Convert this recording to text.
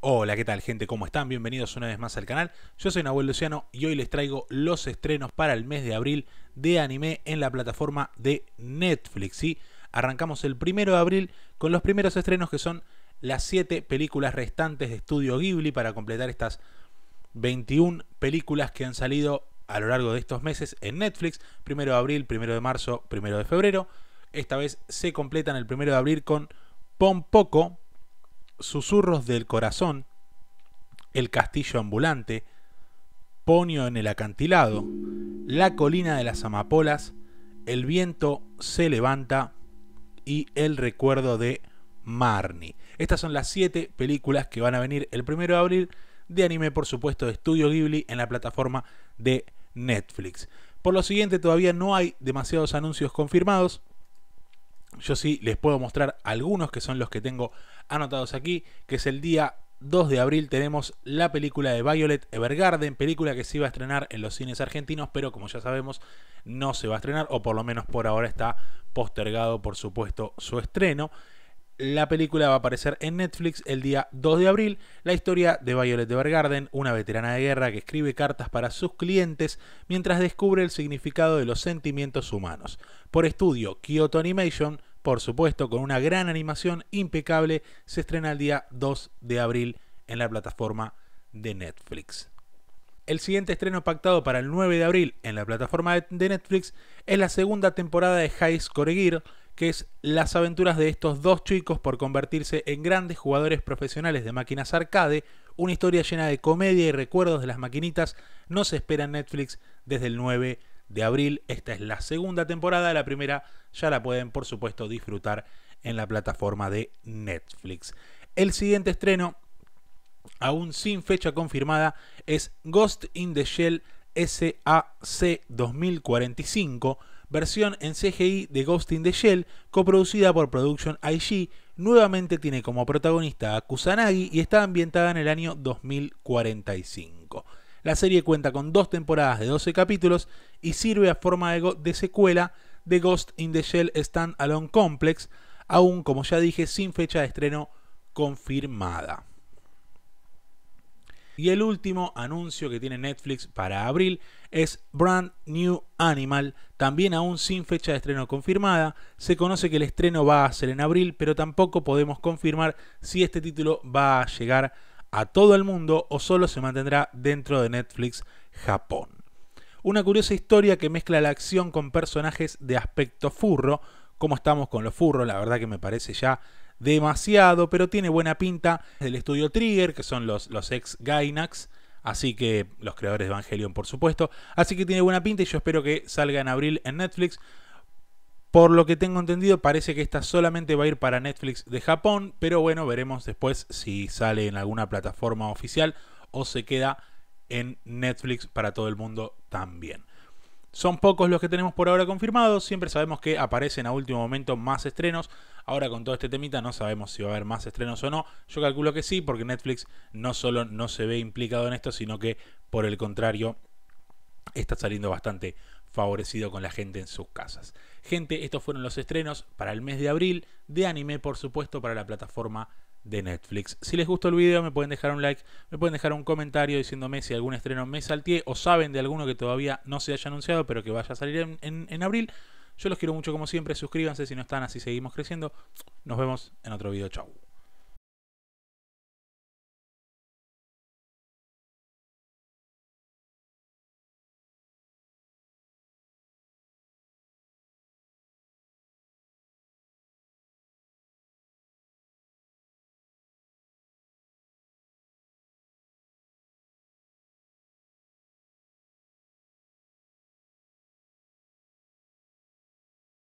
Hola, ¿qué tal gente? ¿Cómo están? Bienvenidos una vez más al canal. Yo soy Nahuel Luciano y hoy les traigo los estrenos para el mes de abril de anime en la plataforma de Netflix. ¿sí? Arrancamos el primero de abril con los primeros estrenos que son las 7 películas restantes de Estudio Ghibli para completar estas 21 películas que han salido a lo largo de estos meses en Netflix. Primero de abril, primero de marzo, primero de febrero. Esta vez se completan el primero de abril con Pompoco, Susurros del Corazón, El Castillo Ambulante, Ponio en el Acantilado, La Colina de las Amapolas, El Viento se levanta y El Recuerdo de Marnie. Estas son las siete películas que van a venir el 1 de abril de anime, por supuesto, de Studio Ghibli en la plataforma de Netflix. Por lo siguiente, todavía no hay demasiados anuncios confirmados, yo sí les puedo mostrar algunos que son los que tengo anotados aquí, que es el día 2 de abril tenemos la película de Violet Evergarden, película que se iba a estrenar en los cines argentinos, pero como ya sabemos no se va a estrenar, o por lo menos por ahora está postergado por supuesto su estreno. La película va a aparecer en Netflix el día 2 de abril. La historia de Violet Evergarden, una veterana de guerra que escribe cartas para sus clientes mientras descubre el significado de los sentimientos humanos. Por estudio Kyoto Animation, por supuesto, con una gran animación impecable, se estrena el día 2 de abril en la plataforma de Netflix. El siguiente estreno pactado para el 9 de abril en la plataforma de Netflix es la segunda temporada de High Score que es las aventuras de estos dos chicos por convertirse en grandes jugadores profesionales de máquinas arcade, una historia llena de comedia y recuerdos de las maquinitas, no se espera en Netflix desde el 9 de abril. Esta es la segunda temporada, la primera ya la pueden por supuesto disfrutar en la plataforma de Netflix. El siguiente estreno, aún sin fecha confirmada, es Ghost in the Shell SAC 2045, versión en CGI de Ghost in the Shell, coproducida por Production IG, nuevamente tiene como protagonista a Kusanagi y está ambientada en el año 2045. La serie cuenta con dos temporadas de 12 capítulos y sirve a forma de, de secuela de Ghost in the Shell Stand Alone Complex, aún como ya dije, sin fecha de estreno confirmada. Y el último anuncio que tiene Netflix para abril es Brand New Animal, también aún sin fecha de estreno confirmada. Se conoce que el estreno va a ser en abril, pero tampoco podemos confirmar si este título va a llegar a todo el mundo o solo se mantendrá dentro de Netflix Japón. Una curiosa historia que mezcla la acción con personajes de aspecto furro, como estamos con los furros, la verdad que me parece ya demasiado, pero tiene buena pinta del estudio Trigger, que son los, los ex Gainax, así que los creadores de Evangelion por supuesto, así que tiene buena pinta y yo espero que salga en abril en Netflix. Por lo que tengo entendido, parece que esta solamente va a ir para Netflix de Japón, pero bueno, veremos después si sale en alguna plataforma oficial o se queda en Netflix para todo el mundo también. Son pocos los que tenemos por ahora confirmados, siempre sabemos que aparecen a último momento más estrenos, ahora con todo este temita no sabemos si va a haber más estrenos o no, yo calculo que sí, porque Netflix no solo no se ve implicado en esto, sino que por el contrario está saliendo bastante favorecido con la gente en sus casas. Gente, estos fueron los estrenos para el mes de abril de anime, por supuesto, para la plataforma de Netflix. Si les gustó el video, me pueden dejar un like, me pueden dejar un comentario diciéndome si algún estreno me salté o saben de alguno que todavía no se haya anunciado, pero que vaya a salir en, abril. Yo los quiero mucho como siempre, suscríbanse si no están, así seguimos creciendo. Nos vemos en otro video, chau.